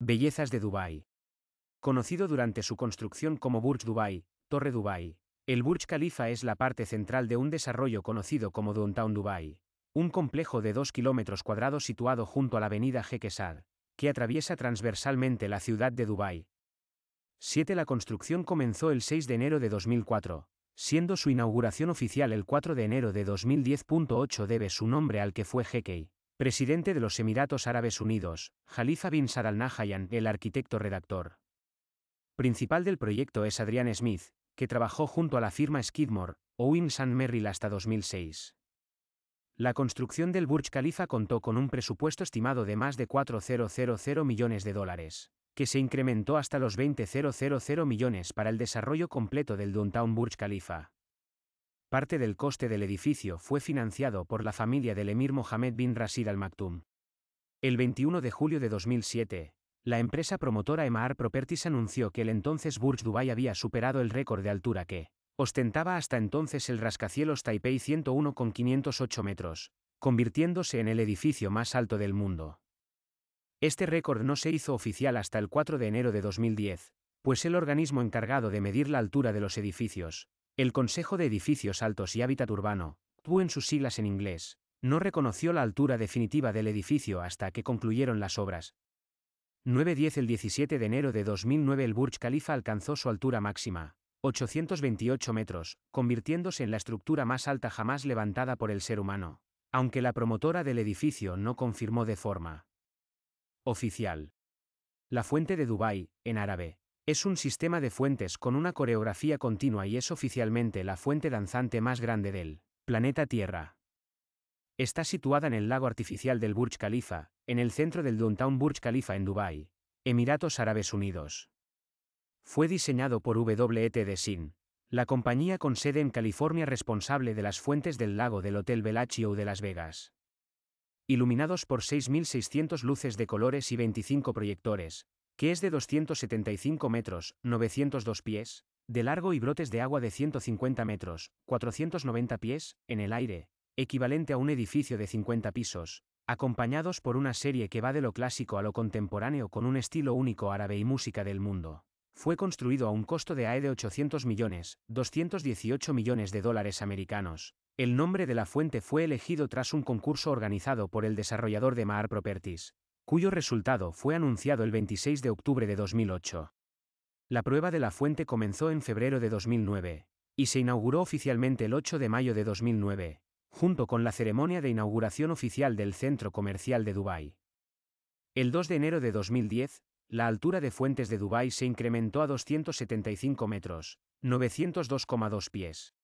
Bellezas de Dubái. Conocido durante su construcción como Burj Dubai, Torre Dubai, el Burj Khalifa es la parte central de un desarrollo conocido como Downtown Dubai, un complejo de 2 kilómetros cuadrados situado junto a la avenida Jequesad, que atraviesa transversalmente la ciudad de Dubái. 7. La construcción comenzó el 6 de enero de 2004, siendo su inauguración oficial el 4 de enero de 2010.8 debe su nombre al que fue Jequei Presidente de los Emiratos Árabes Unidos, Jalifa bin Sar al el arquitecto redactor. Principal del proyecto es Adrian Smith, que trabajó junto a la firma Skidmore, Owings and Merrill hasta 2006. La construcción del Burj Khalifa contó con un presupuesto estimado de más de 4.000 millones de dólares, que se incrementó hasta los 2000 millones para el desarrollo completo del Downtown Burj Khalifa. Parte del coste del edificio fue financiado por la familia del emir Mohammed bin Rashid Al Maktoum. El 21 de julio de 2007, la empresa promotora Emaar Properties anunció que el entonces Burj Dubai había superado el récord de altura que ostentaba hasta entonces el rascacielos Taipei 101 con 508 metros, convirtiéndose en el edificio más alto del mundo. Este récord no se hizo oficial hasta el 4 de enero de 2010, pues el organismo encargado de medir la altura de los edificios, el Consejo de Edificios Altos y Hábitat Urbano, TU en sus siglas en inglés, no reconoció la altura definitiva del edificio hasta que concluyeron las obras. 9.10 El 17 de enero de 2009 el Burj Khalifa alcanzó su altura máxima, 828 metros, convirtiéndose en la estructura más alta jamás levantada por el ser humano, aunque la promotora del edificio no confirmó de forma oficial. La fuente de Dubái, en árabe, es un sistema de fuentes con una coreografía continua y es oficialmente la fuente danzante más grande del planeta Tierra. Está situada en el lago artificial del Burj Khalifa, en el centro del Downtown Burj Khalifa en Dubái, Emiratos Árabes Unidos. Fue diseñado por WET Sin, la compañía con sede en California responsable de las fuentes del lago del Hotel Bellagio de Las Vegas. Iluminados por 6.600 luces de colores y 25 proyectores, que es de 275 metros, 902 pies, de largo y brotes de agua de 150 metros, 490 pies, en el aire, equivalente a un edificio de 50 pisos, acompañados por una serie que va de lo clásico a lo contemporáneo con un estilo único árabe y música del mundo. Fue construido a un costo de AE de 800 millones, 218 millones de dólares americanos. El nombre de la fuente fue elegido tras un concurso organizado por el desarrollador de Mar Properties, cuyo resultado fue anunciado el 26 de octubre de 2008. La prueba de la fuente comenzó en febrero de 2009, y se inauguró oficialmente el 8 de mayo de 2009, junto con la ceremonia de inauguración oficial del Centro Comercial de Dubái. El 2 de enero de 2010, la altura de fuentes de Dubái se incrementó a 275 metros, 902,2 pies.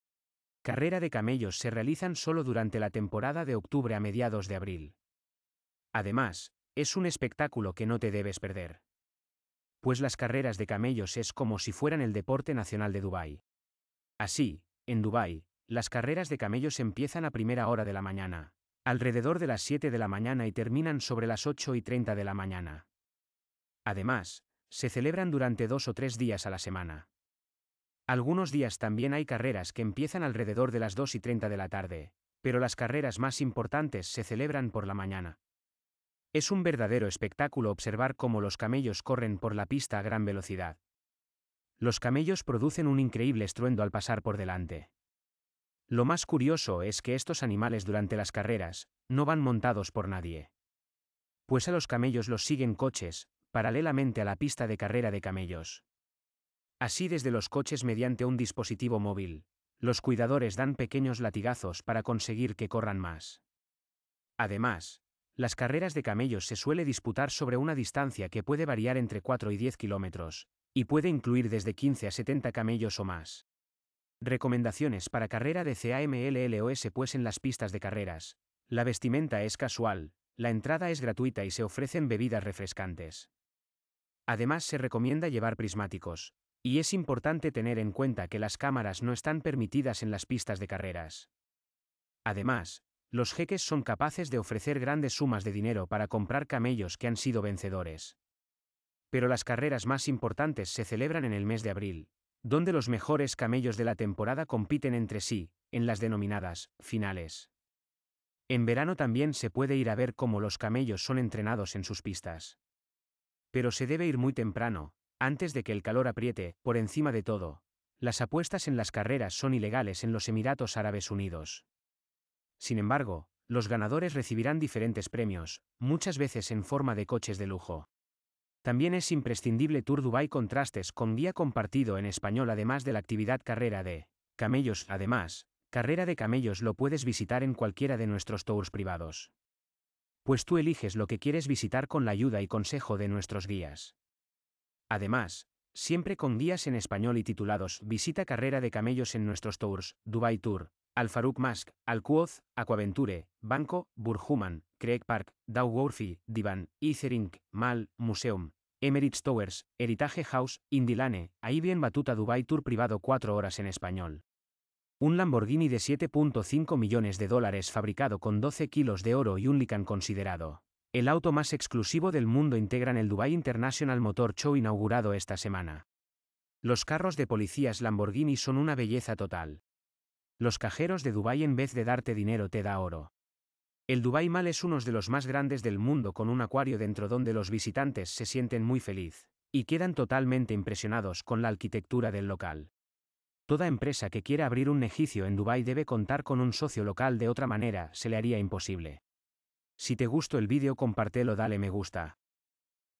Carrera de camellos se realizan solo durante la temporada de octubre a mediados de abril. Además, es un espectáculo que no te debes perder. Pues las carreras de camellos es como si fueran el deporte nacional de Dubái. Así, en Dubái, las carreras de camellos empiezan a primera hora de la mañana, alrededor de las 7 de la mañana y terminan sobre las 8 y 30 de la mañana. Además, se celebran durante dos o tres días a la semana. Algunos días también hay carreras que empiezan alrededor de las 2 y 30 de la tarde, pero las carreras más importantes se celebran por la mañana, es un verdadero espectáculo observar cómo los camellos corren por la pista a gran velocidad. Los camellos producen un increíble estruendo al pasar por delante. Lo más curioso es que estos animales durante las carreras no van montados por nadie. Pues a los camellos los siguen coches, paralelamente a la pista de carrera de camellos. Así desde los coches mediante un dispositivo móvil, los cuidadores dan pequeños latigazos para conseguir que corran más. Además, las carreras de camellos se suele disputar sobre una distancia que puede variar entre 4 y 10 kilómetros, y puede incluir desde 15 a 70 camellos o más. Recomendaciones para carrera de CAMLLOS pues en las pistas de carreras. La vestimenta es casual, la entrada es gratuita y se ofrecen bebidas refrescantes. Además se recomienda llevar prismáticos, y es importante tener en cuenta que las cámaras no están permitidas en las pistas de carreras. Además, los jeques son capaces de ofrecer grandes sumas de dinero para comprar camellos que han sido vencedores. Pero las carreras más importantes se celebran en el mes de abril, donde los mejores camellos de la temporada compiten entre sí, en las denominadas finales. En verano también se puede ir a ver cómo los camellos son entrenados en sus pistas. Pero se debe ir muy temprano, antes de que el calor apriete, por encima de todo. Las apuestas en las carreras son ilegales en los Emiratos Árabes Unidos. Sin embargo, los ganadores recibirán diferentes premios, muchas veces en forma de coches de lujo. También es imprescindible Tour Dubai Contrastes con guía compartido en español además de la actividad carrera de camellos. Además, carrera de camellos lo puedes visitar en cualquiera de nuestros tours privados. Pues tú eliges lo que quieres visitar con la ayuda y consejo de nuestros guías. Además, siempre con guías en español y titulados, visita carrera de camellos en nuestros tours, Dubai Tour, al Farouk Mask, al Quoz, Aquaventure, Banco, Burjuman, Craig Park, Dow Divan, Etherink, Mal, Museum, Emirates Towers, Heritage House, Indilane, ahí bien Batuta Dubai Tour privado 4 horas en español. Un Lamborghini de 7.5 millones de dólares fabricado con 12 kilos de oro y un Lican considerado. El auto más exclusivo del mundo integran el Dubai International Motor Show inaugurado esta semana. Los carros de policías Lamborghini son una belleza total. Los cajeros de Dubái en vez de darte dinero te da oro. El Dubai Mall es uno de los más grandes del mundo con un acuario dentro donde los visitantes se sienten muy feliz, y quedan totalmente impresionados con la arquitectura del local. Toda empresa que quiera abrir un negocio en Dubai debe contar con un socio local de otra manera se le haría imposible. Si te gustó el vídeo compártelo dale me gusta.